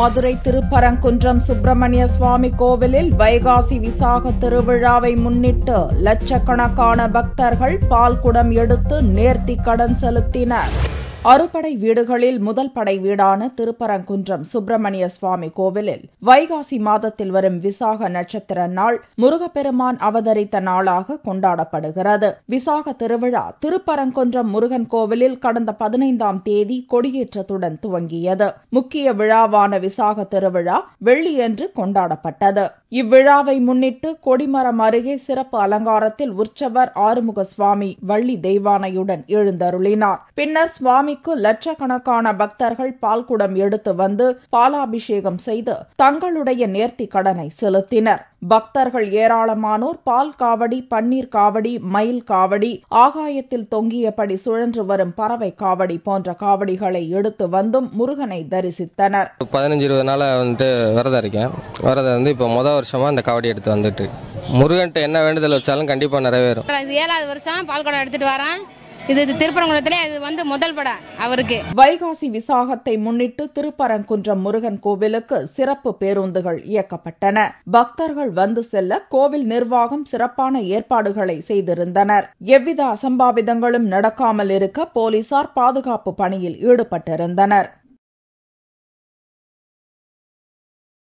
மதுரை திருப்பரங்குன்றம் சுப்பிரமணிய சுவாமி கோவிலில் வைகாசி விசாக திருவிழாவை முன்னிட்டு லட்சக்கணக்கான பக்தர்கள் பால்குடம் எடுத்து நேர்த்தி கடன் செலுத்தினர் அறுபடை வீடுகளில் முதல் படை வீடான திருப்பரங்குன்றம் சுப்பிரமணிய சுவாமி கோவிலில் வைகாசி மாதத்தில் வரும் விசாக நட்சத்திர நாள் முருகப்பெருமான் அவதரித்த நாளாக கொண்டாடப்படுகிறது விசாக திருவிழா திருப்பரங்குன்றம் முருகன் கோவிலில் கடந்த பதினைந்தாம் தேதி கொடியேற்றத்துடன் துவங்கியது முக்கிய விழாவான விசாக திருவிழா வெள்ளியன்று கொண்டாடப்பட்டது இவ்விழாவை முன்னிட்டு கொடிமரம் அருகே சிறப்பு அலங்காரத்தில் உற்சவர் ஆறுமுக சுவாமி வள்ளி தெய்வானையுடன் எழுந்தருளினார் பின்னர் சுவாமி சுவாமிக்கு லட்சக்கணக்கான பக்தர்கள் பால்குடம் எடுத்து வந்து பாலாபிஷேகம் செய்து தங்களுடைய நேர்த்தி கடனை செலுத்தினர் பக்தர்கள் ஏராளமானோர் பால் காவடி பன்னீர் காவடி மயில் காவடி ஆகாயத்தில் தொங்கியபடி சுழன்று வரும் பறவை காவடி போன்ற காவடிகளை எடுத்து வந்தும் முருகனை தரிசித்தனர் பதினஞ்சு இருபது நாள வந்து விரதம் இருக்கேன் விரதம் வந்து இப்போ முத வருஷமா இந்த காவடி எடுத்து வந்துட்டு முருகன்ட்டு என்ன வேண்டுதல் வச்சாலும் கண்டிப்பா நிறைவேறும் ஏழாவது வருஷம் பால் குடம் எடுத்துட்டு வரேன் இது இது வந்து முதல் படம் அவருக்கு வைகாசி விசாகத்தை முன்னிட்டு திருப்பரங்குன்றம் முருகன் கோவிலுக்கு சிறப்பு பேருந்துகள் இயக்கப்பட்டன பக்தர்கள் வந்து செல்ல கோவில் நிர்வாகம் சிறப்பான ஏற்பாடுகளை செய்திருந்தனர் எவ்வித அசம்பாவிதங்களும் நடக்காமல் இருக்க போலீசார் பாதுகாப்பு பணியில் ஈடுபட்டிருந்தனர்